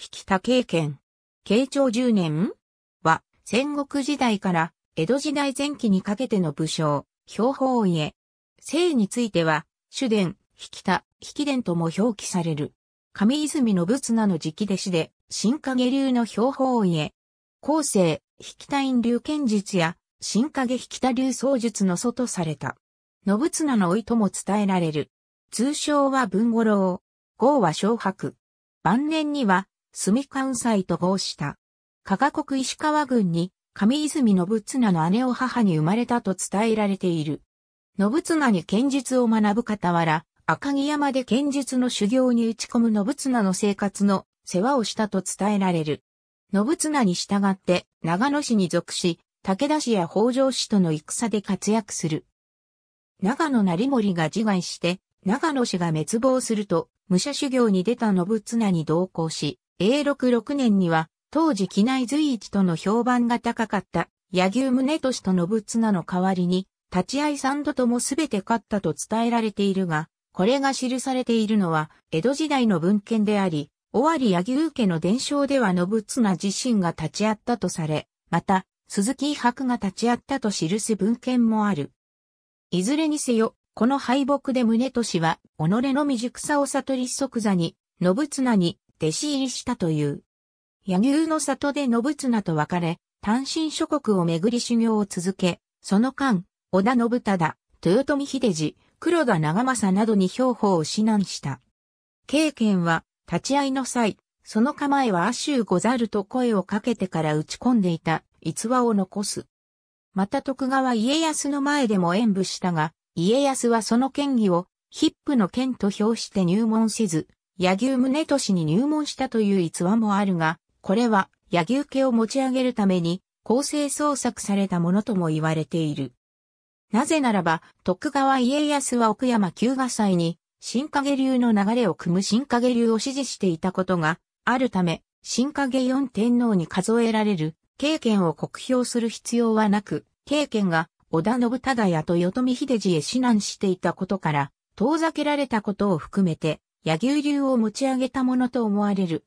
引田経験。慶長10年は、戦国時代から江戸時代前期にかけての武将、兵法家。姓については、主伝、引田、引伝とも表記される。上泉信綱の直弟子で、新影流の兵法家。後世、引田院流剣術や、新影引田流創術の祖とされた。信綱の老いとも伝えられる。通称は文五郎。号は小白。晩年には、住関西と合した。加賀国石川郡に上泉信綱の姉を母に生まれたと伝えられている。信綱に剣術を学ぶ傍ら、赤城山で剣術の修行に打ち込む信綱の生活の世話をしたと伝えられる。信綱に従って長野市に属し、武田氏や北条氏との戦で活躍する。長野成森が自害して、長野氏が滅亡すると、武者修行に出た信綱に同行し、A66 年には、当時機内随一との評判が高かった、柳生宗俊と信綱の代わりに、立ち合い三度とも全て勝ったと伝えられているが、これが記されているのは、江戸時代の文献であり、尾張柳生家の伝承では信綱自身が立ち会ったとされ、また、鈴木博が立ち会ったと記す文献もある。いずれにせよ、この敗北で宗俊は、己の未熟さを悟り即座に、信綱に弟子入りしたという。野牛の里で信綱と別れ、単身諸国を巡り修行を続け、その間、織田信忠、豊臣秀治、黒田長政などに兵法を指南した。経験は、立ち会いの際、その構えは亜州ござると声をかけてから打ち込んでいた逸話を残す。また徳川家康の前でも演武したが、家康はその権威を、ヒップの剣と評して入門せず、柳生宗俊に入門したという逸話もあるが、これは柳生家を持ち上げるために構成創作されたものとも言われている。なぜならば、徳川家康は奥山旧賀祭に、新影流の流れを組む新影流を支持していたことがあるため、新影四天皇に数えられる、経験を酷評する必要はなく、経験が織田信忠や豊臣秀治へ指南していたことから、遠ざけられたことを含めて、柳生流を持ち上げたものと思われる。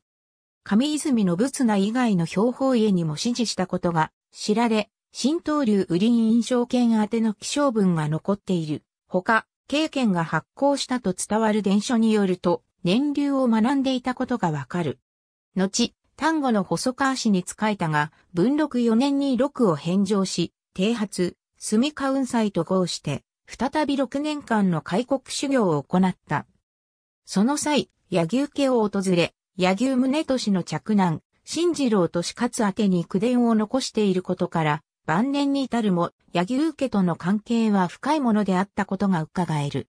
上泉信綱以外の標本家にも指示したことが知られ、新東流売印象券宛ての希少文が残っている。他、経験が発行したと伝わる伝書によると、年流を学んでいたことがわかる。後、丹後の細川氏に仕えたが、文禄4年に6を返上し、剃発、住家雲斎と合して、再び6年間の開国修行を行った。その際、柳生家を訪れ、柳生宗俊の嫡男、新次郎か勝宛てに苦伝を残していることから、晩年に至るも、柳生家との関係は深いものであったことが伺える。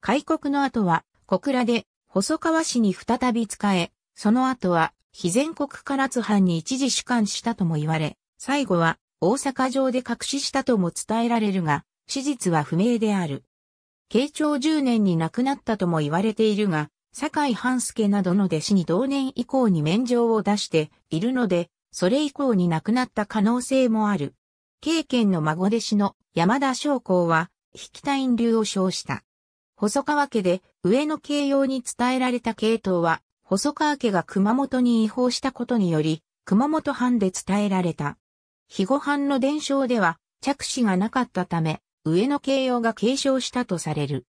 開国の後は、小倉で、細川氏に再び仕え、その後は、非全国唐津藩に一時主管したとも言われ、最後は、大阪城で隠ししたとも伝えられるが、史実は不明である。慶長10年に亡くなったとも言われているが、酒井半助などの弟子に同年以降に免状を出しているので、それ以降に亡くなった可能性もある。経験の孫弟子の山田昌光は、引退院流を称した。細川家で上の慶用に伝えられた系統は、細川家が熊本に違法したことにより、熊本藩で伝えられた。肥後藩の伝承では、着手がなかったため、上野慶応が継承したとされる。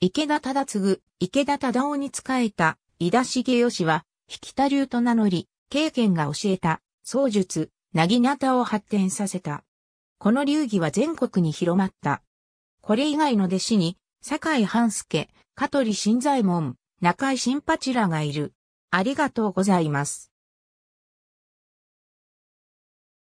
池田忠次、池田忠夫に仕えた、井田重義は、引田流と名乗り、経験が教えた、創術、なぎなたを発展させた。この流儀は全国に広まった。これ以外の弟子に、坂井半助、香取新左衛門、中井新八らがいる。ありがとうございます。